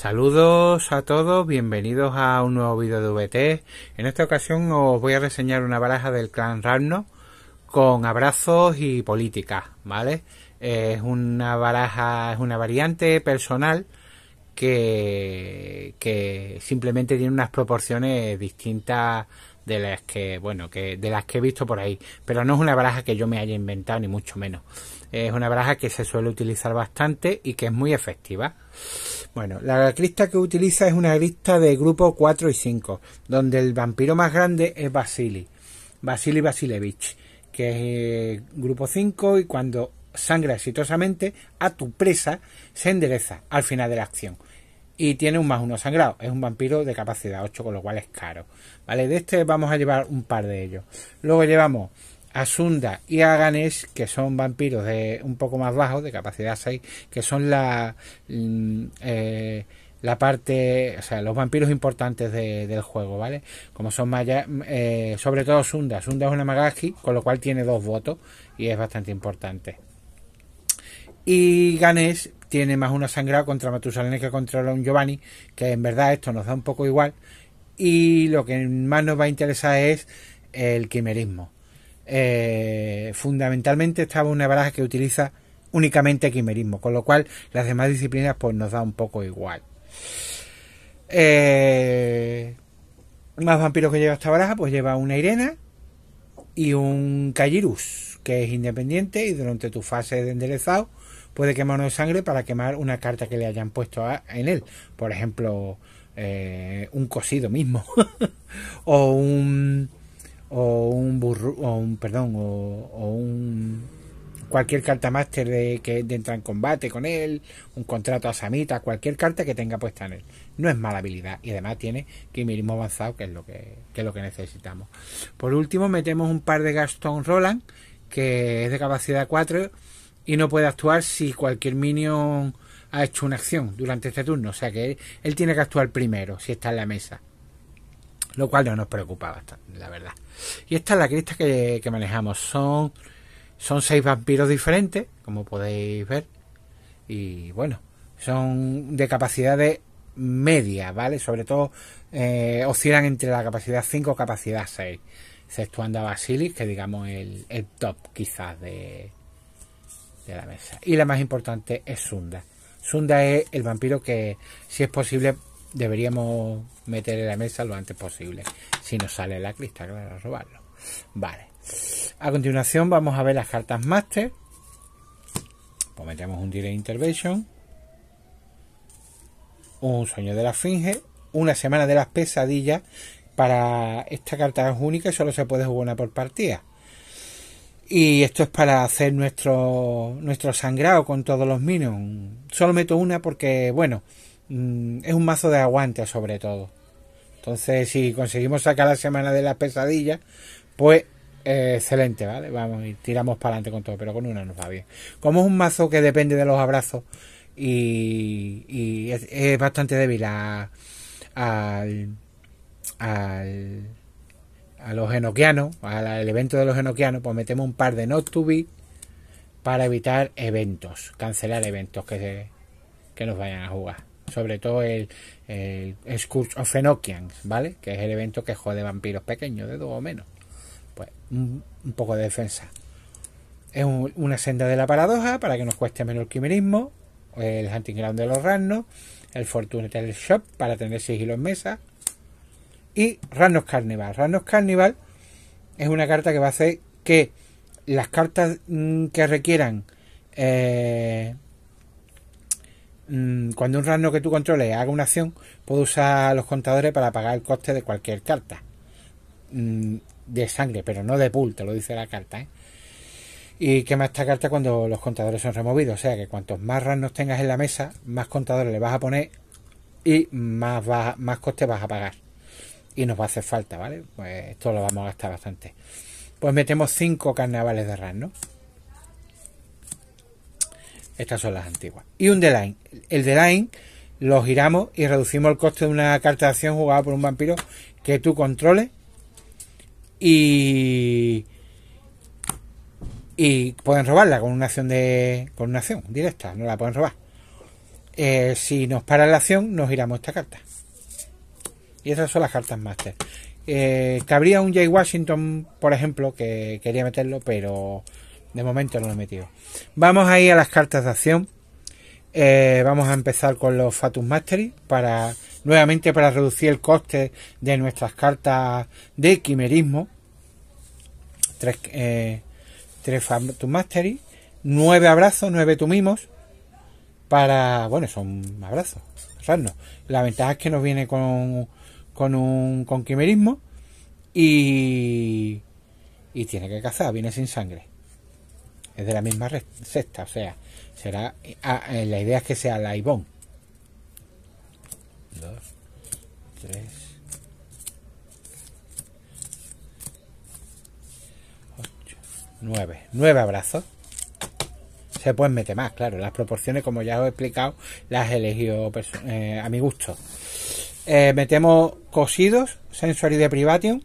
Saludos a todos, bienvenidos a un nuevo vídeo de VT. En esta ocasión os voy a reseñar una baraja del clan Ramno con abrazos y política, ¿vale? Es una baraja, es una variante personal que, que simplemente tiene unas proporciones distintas de las que, bueno, que de las que he visto por ahí, pero no es una baraja que yo me haya inventado ni mucho menos. Es una baraja que se suele utilizar bastante y que es muy efectiva. Bueno, la crista que utiliza es una crista de grupo 4 y 5, donde el vampiro más grande es Vasily, Vasily Vasilevich, que es eh, grupo 5 y cuando sangra exitosamente a tu presa se endereza al final de la acción y tiene un más uno sangrado. Es un vampiro de capacidad 8, con lo cual es caro. ¿Vale? De este vamos a llevar un par de ellos. Luego llevamos a Sunda y a Ganesh, que son vampiros de un poco más bajo de capacidad 6, que son la, mm, eh, la parte, o sea, los vampiros importantes del juego, ¿vale? Como son maya, eh, sobre todo Sunda. Sunda es una Magashi, con lo cual tiene dos votos y es bastante importante. Y Ganesh tiene más una sangrada contra Matusalén que contra un Giovanni, que en verdad esto nos da un poco igual. Y lo que más nos va a interesar es el quimerismo eh, fundamentalmente estaba una baraja que utiliza únicamente quimerismo, con lo cual las demás disciplinas pues nos da un poco igual. Eh, más vampiros que lleva esta baraja, pues lleva una Irena y un Callirus, que es independiente y durante tu fase de enderezado puede quemar una sangre para quemar una carta que le hayan puesto en él. Por ejemplo, eh, un cosido mismo o un o un burro, o un perdón o, un cualquier carta máster de que entra en combate con él, un contrato a Samita, cualquier carta que tenga puesta en él. No es mala habilidad y además tiene Kimirismo avanzado, que es lo que, que es lo que necesitamos. Por último, metemos un par de Gaston Roland, que es de capacidad 4 y no puede actuar si cualquier minion ha hecho una acción durante este turno. O sea que él tiene que actuar primero si está en la mesa lo cual no nos preocupa bastante, la verdad. Y esta es la crista que, manejamos. Son, son seis vampiros diferentes, como podéis ver. Y bueno, son de capacidades medias, ¿vale? Sobre todo eh, oscilan entre la capacidad 5 y capacidad 6. Exceptuando a Basilis, que digamos el, el top quizás de, de la mesa. Y la más importante es Sunda. Sunda es el vampiro que, si es posible, deberíamos meter en la mesa lo antes posible. Si nos sale la crista, claro, robarlo. Vale. A continuación vamos a ver las cartas Master. Pues metemos un Direct Intervention. Un sueño de la finge. Una semana de las pesadillas. Para esta carta es única y solo se puede jugar una por partida. Y esto es para hacer nuestro, nuestro sangrado con todos los minions. Solo meto una porque, bueno, Mm, es un mazo de aguante sobre todo. Entonces, si conseguimos sacar la semana de las pesadillas, pues eh, excelente, ¿vale? Vamos y tiramos para adelante con todo, pero con una nos va bien. Como es un mazo que depende de los abrazos y, es, bastante débil a, al, a los enoquianos, al, evento de los enoquianos, pues metemos un par de not to be para evitar eventos, cancelar eventos que, que nos vayan a jugar sobre todo el, el Scourge of Enochians, ¿vale? Que es el evento que jode vampiros pequeños, de dos o menos. Pues un, poco de defensa. Es una senda de la paradoja para que nos cueste menos el quimerismo, el Hunting Ground de los ranos el Fortune Shop para tener sigilo en mesa y ranos Carnival. ranos Carnival es una carta que va a hacer que las cartas mm, que requieran eh, Mm, cuando un rano que tú controles haga una acción, puedo usar los contadores para pagar el coste de cualquier carta. Mm, de sangre, pero no de pool, te lo dice la carta. ¿eh? Y quema esta carta cuando los contadores son removidos. O sea que cuantos más ranos tengas en la mesa, más contadores le vas a poner y más, más coste vas a pagar. Y nos va a hacer falta, ¿vale? Pues esto lo vamos a gastar bastante. Pues metemos 5 carnavales de rano estas son las antiguas. Y un d El deline lo giramos y reducimos el coste de una carta de acción jugada por un vampiro que tú controles. Y. Y pueden robarla con una acción de. con una acción directa, no la pueden robar. Eh, si nos para la acción, nos giramos esta carta. Y esas son las cartas máster. Eh, cabría un Jay Washington, por ejemplo, que quería meterlo, pero de momento no lo he metido. Vamos a ir a las cartas de acción. Eh, vamos a empezar con los Fatus Mastery para nuevamente para reducir el coste de nuestras cartas de quimerismo. Tres, eh, tres Fatus Mastery, nueve abrazos, nueve tumimos para bueno son abrazos, La ventaja es que nos viene con con un con quimerismo y y tiene que cazar, viene sin sangre de la misma receta, o sea, será ah, eh, la idea es que sea la ibón. 2, 3, Ocho, 9, Nueve abrazos. Se pueden meter más, claro. Las proporciones, como ya os he explicado, las he elegido eh, a mi gusto. Eh, metemos cosidos, sensory de privation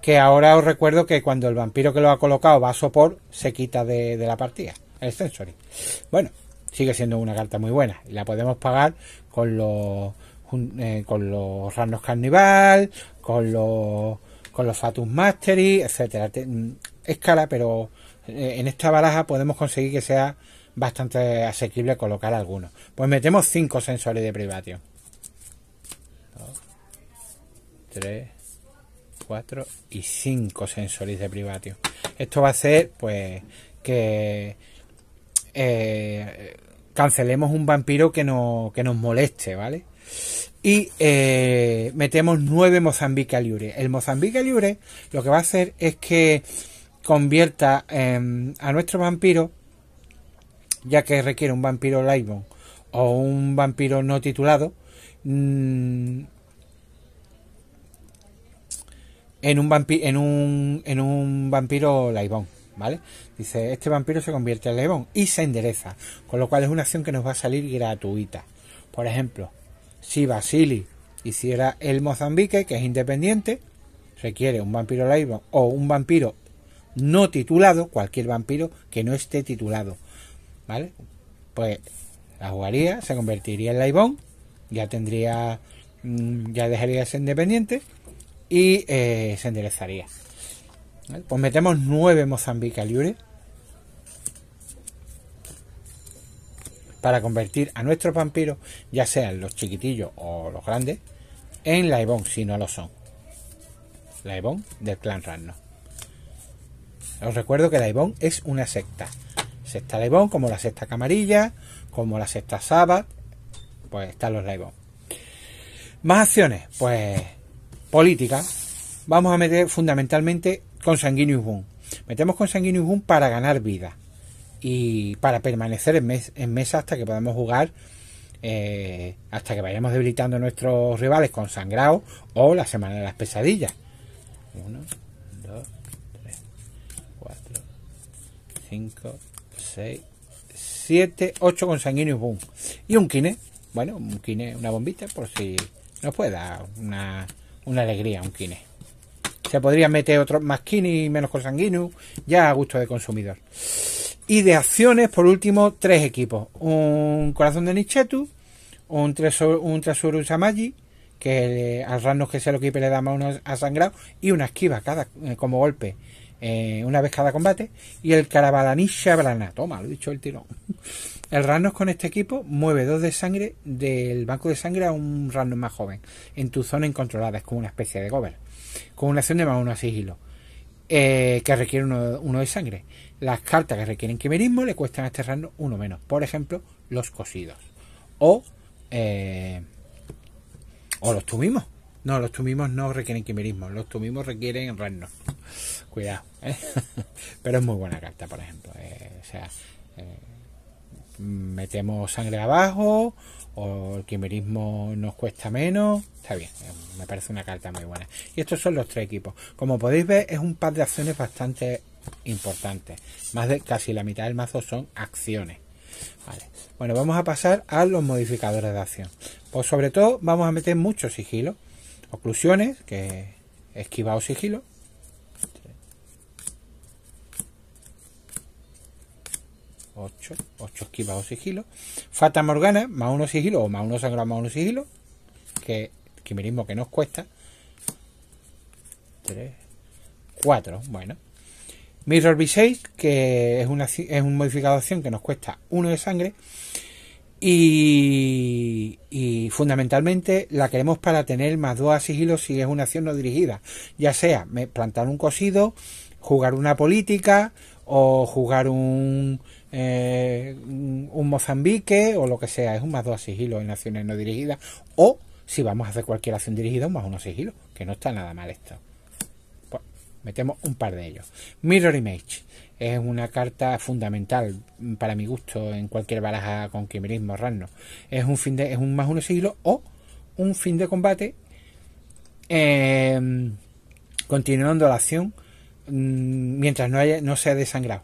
que ahora os recuerdo que cuando el vampiro que lo ha colocado va a sopor, se quita de, la partida, el sensory. Bueno, sigue siendo una carta muy buena. Y La podemos pagar con los eh, con los Ranos Carnival, con los con los Fatus Mastery, etcétera. Mm, es cara, pero eh, en esta baraja podemos conseguir que sea bastante asequible colocar algunos. Pues metemos cinco sensores de privatio. 3 4 y 5 sensores de privatio. Esto va a hacer pues que eh, cancelemos un vampiro que, no, que nos moleste, ¿vale? Y eh, metemos nueve Mozambique Libre. El Mozambique Libre lo que va a hacer es que convierta em, a nuestro vampiro, ya que requiere un vampiro Lightbone o un vampiro no titulado, mm, en un, en un, en un vampiro laibón. ¿Vale? Dice, este vampiro se convierte en laibón y se endereza, con lo cual es una acción que nos va a salir gratuita. Por ejemplo, si Basili hiciera el Mozambique, que es independiente, requiere un vampiro laibón o un vampiro no titulado, cualquier vampiro que no esté titulado, ¿vale? Pues la jugaría, se convertiría en Laibón, ya tendría, mm, ya dejaría de ser independiente y eh, se enderezaría. Pues metemos 9 Mozambique Liure para convertir a nuestros vampiros, ya sean los chiquitillos o los grandes, en Laibón, si no lo son. Laibón del clan Ragno. Os recuerdo que Laibón es una secta. Secta Laibón, como la secta Camarilla, como la secta Saba, pues están los Laibón. Más acciones, pues política, vamos a meter fundamentalmente Con y boom. Metemos con y boom para ganar vida y para permanecer en, mes, en mesa hasta que podamos jugar, eh, hasta que vayamos debilitando a nuestros rivales con sangrado o la semana de las pesadillas. Uno, dos, tres, cuatro, cinco, seis, siete, ocho y boom. Y un kine, bueno, un kine, una bombita, por si nos pueda una una alegría un kine. Se podría meter otros más kine y menos sanguinus, ya a gusto de consumidor. Y de acciones, por último, tres equipos. Un corazón de Nichetu, un tresor un que al Ranos que sea lo equipo le da más uno a sangrado, y una esquiva cada eh, como golpe. Eh, una vez cada combate. Y el Carabalanisha brana Toma, lo dicho el tirón. El Ragnos con este equipo mueve dos de sangre del banco de sangre a un Ragnos más joven. En tu zona incontrolada. Es como una especie de gober. Con una acción de más uno a sigilo. Eh, que requiere uno, de sangre. Las cartas que requieren quimerismo le cuestan a este Ragnos uno menos. Por ejemplo, los cosidos. O. Eh, o los tumimos. No, los tumimos no requieren quimerismo. Los tumimos requieren Ragnos cuidado. Pero es muy buena carta, por ejemplo. Eh, o sea, eh, metemos sangre abajo o el quimerismo nos cuesta menos. Está bien, eh, me parece una carta muy buena. Y estos son los tres equipos. Como podéis ver, es un par de acciones bastante importantes. Más de casi la mitad del mazo son acciones. Bueno, vamos a pasar a los modificadores de acción. Pues sobre todo vamos a meter mucho sigilo. Oclusiones, que esquiva sigilo. 8, 8 esquivas o sigilo. Fata Morgana, más 1 sigilo, o más 1 sangrado, más 1 sigilo. Que quimerismo que nos cuesta. 3, 4, bueno. Mirror B6, que es, una, es un modificación de acción que nos cuesta 1 de sangre. Y, y, fundamentalmente la queremos para tener más 2 a sigilo si es una acción no dirigida. Ya sea plantar un cosido, jugar una política o jugar un, eh, un Mozambique o lo que sea, es un más dos sigilo en acciones no dirigidas, o si vamos a hacer cualquier acción dirigida, un más uno sigilo, que no está nada mal esto. Pues, metemos un par de ellos. Mirror Image es una carta fundamental para mi gusto en cualquier baraja con quimerismo random. Es un fin de, es un más uno sigilo o un fin de combate. Eh, continuando la acción Mm, mientras no, haya, no sea desangrado.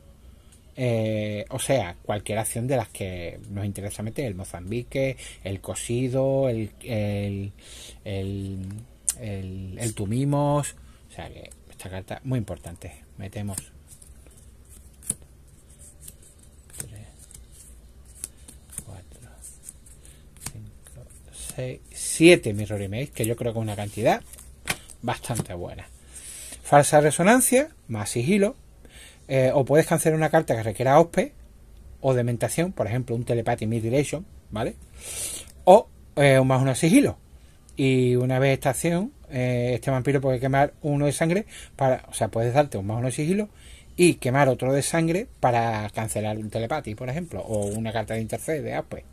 Eh, o sea, cualquier acción de las que nos interesa meter, el Mozambique, el cosido, el, el, el, el, tumimos. O sea que esta carta muy importante. Metemos. Tres, cuatro, seis, siete mirror que yo creo que es una cantidad bastante buena. Falsa resonancia, más sigilo, eh, o puedes cancelar una carta que requiera OSPE o dementación, por ejemplo, un telepathy direction, ¿vale? O eh, un más uno sigilo. Y una vez esta acción, eh, este vampiro puede quemar uno de sangre para, o sea, puedes darte un más uno de sigilo y quemar otro de sangre para cancelar un telepathy, por ejemplo, o una carta de intercede, de OSPE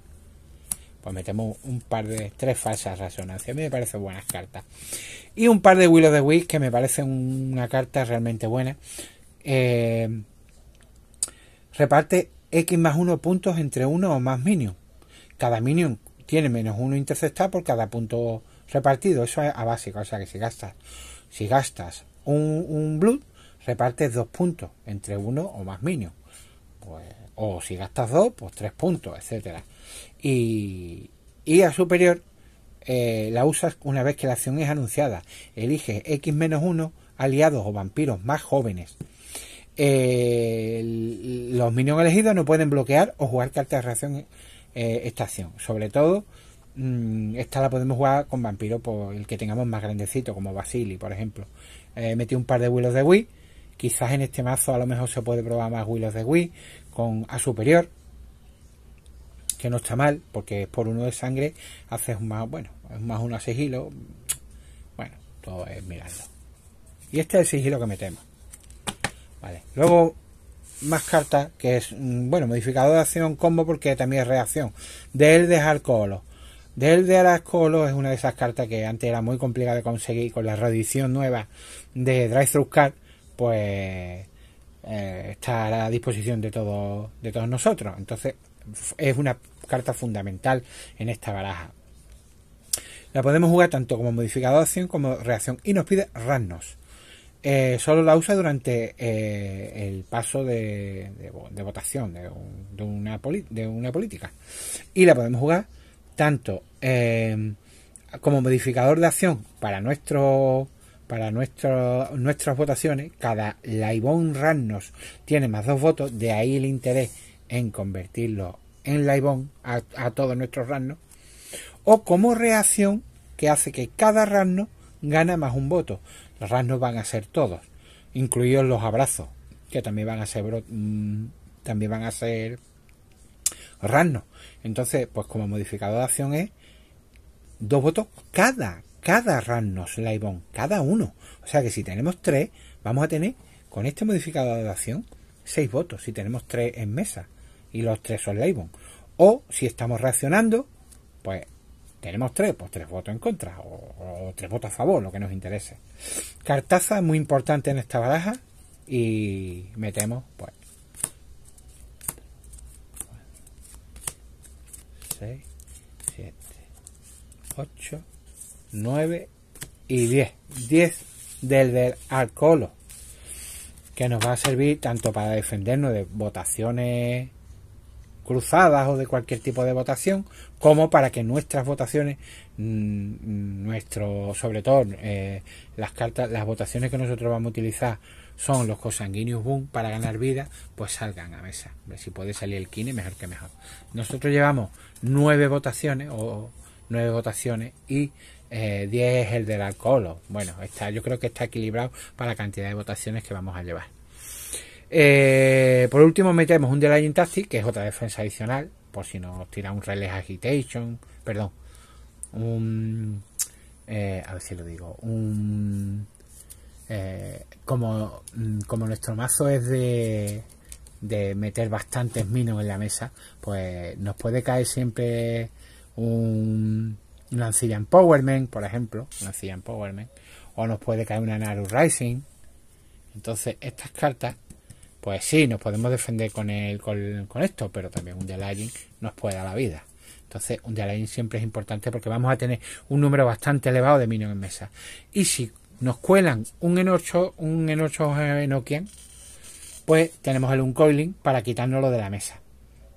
pues metemos un par de tres falsas resonancias. A mí me parecen buenas cartas. Y un par de Willow de the que me parece una carta realmente buena. Eh, reparte X más 1 puntos entre uno o más minions Cada minion tiene menos uno interceptado por cada punto repartido. Eso es a básico, O sea que si gastas, si gastas un, blood, repartes dos puntos entre uno o más minions. Pues, o si gastas dos, pues tres puntos, etcétera. Y, y a superior eh, la usas una vez que la acción es anunciada. Elige X-1 menos aliados o vampiros más jóvenes. Eh, los minions elegidos no pueden bloquear o jugar cartas de reacción eh, esta acción. Sobre todo, mm, esta la podemos jugar con vampiros por pues, el que tengamos más grandecito, como Basili, por ejemplo. metí un par de vuelos de Wii Quizás en este mazo a lo mejor se puede probar más Willows de Wii con A superior, que no está mal, porque es por uno de sangre haces más, bueno, es más uno a sigilo. Bueno, todo es mirarlo. Y este es el sigilo que metemos. Vale, luego más cartas, que es, mm, bueno, modificador de acción combo porque también es reacción. De él del colo. De él de es una de esas cartas que antes era muy complicada de conseguir con la reedición nueva de Drive Through pues eh, está a a disposición de todos de todos nosotros entonces es una carta fundamental en esta baraja la podemos jugar tanto como modificador de acción como reacción y nos pide ranos eh, solo la usa durante eh, el paso de, votación de, una de una política y la podemos jugar tanto como modificador de acción para nuestro para nuestras votaciones, cada Laibón Rannos tiene más dos votos, de ahí el interés en convertirlo en Laibón a, todos nuestros Rannos, o como reacción que hace que cada Ranno gana más un voto. Los Rannos van a ser todos, incluidos los abrazos, que también van a ser mm, también van a ser Entonces, pues como modificador de acción es dos votos cada cada nos Laibon, cada uno. O sea que si tenemos tres, vamos a tener con este modificado de acción seis votos, si tenemos tres en mesa y los tres son Laibon. O si estamos reaccionando, pues tenemos tres, pues tres votos en contra o, tres votos a favor, lo que nos interese. Cartaza muy importante en esta baraja y metemos pues 6, 7, 9 y 10. 10 del del alcohol, que nos va a servir tanto para defendernos de votaciones cruzadas o de cualquier tipo de votación, como para que nuestras votaciones, mm, nuestro, sobre todo eh, las cartas, las votaciones que nosotros vamos a utilizar son los cosanguíneos boom para ganar vida, pues salgan a mesa. Si puede salir el kine, mejor que mejor. Nosotros llevamos nueve votaciones o nueve votaciones y eh, 10 el del alcohol. Bueno, está, yo creo que está equilibrado para la cantidad de votaciones que vamos a llevar. Eh, por último, metemos un de la taxi que es otra defensa adicional, por si nos tira un Relay Agitation, perdón, un. Eh, a ver si lo digo, un. Eh, como, mm, como nuestro mazo es de, de meter bastantes minos en la mesa, pues nos puede caer siempre un una ancilla Empowerment, por ejemplo, una ancilla Empowerment, o nos puede caer una Naru Rising. Entonces, estas cartas, pues sí, nos podemos defender con, el, con, esto, pero también un delaying nos puede dar la vida. Entonces, un delaying siempre es importante porque vamos a tener un número bastante elevado de minions en mesa. Y si nos cuelan un Enocho, un Enocho quién pues tenemos el Uncoiling para quitárnoslo de la mesa.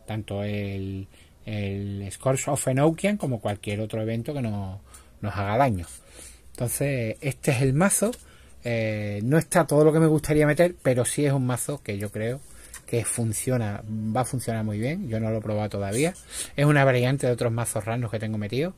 Tanto el, el Scorch of Enochian como cualquier otro evento que no, nos haga daño. Entonces, este es el mazo. Eh, no está todo lo que me gustaría meter, pero sí es un mazo que yo creo que funciona, va a funcionar muy bien. Yo no lo he probado todavía. Es una variante de otros mazos raros que tengo metido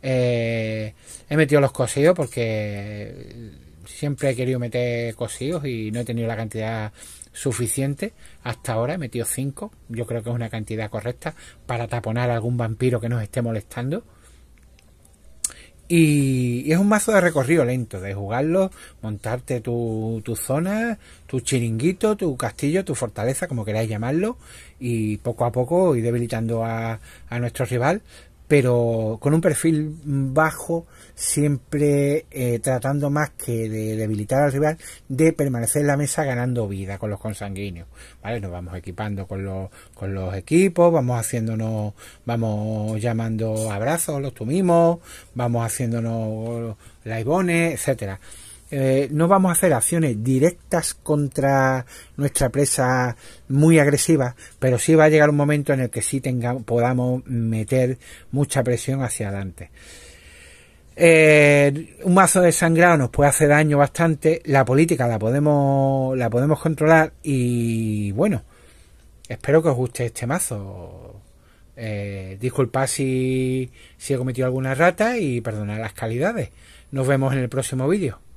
eh, he metido los cosidos porque siempre he querido meter cosidos y no he tenido la cantidad suficiente. Hasta ahora he metido 5. Yo creo que es una cantidad correcta para taponar a algún vampiro que nos esté molestando. Y es un mazo de recorrido lento, de jugarlo, montarte tu, tu zona, tu chiringuito, tu castillo, tu fortaleza, como queráis llamarlo, y poco a poco ir debilitando a, a nuestro rival pero con un perfil bajo, siempre eh, tratando más que de debilitar al rival, de permanecer en la mesa ganando vida con los consanguíneos. ¿vale? Nos vamos equipando con los, con los equipos, vamos haciéndonos, vamos llamando abrazos, los tumimos, vamos haciéndonos laibones, etcétera eh, no vamos a hacer acciones directas contra nuestra presa muy agresiva, pero sí va a llegar un momento en el que sí tengamos, podamos meter mucha presión hacia adelante. Eh, un mazo de sangrado nos puede hacer daño bastante, la política la podemos, la podemos controlar y bueno, espero que os guste este mazo. Eh, disculpad si he cometido alguna rata y perdonad las calidades. Nos vemos en el próximo vídeo.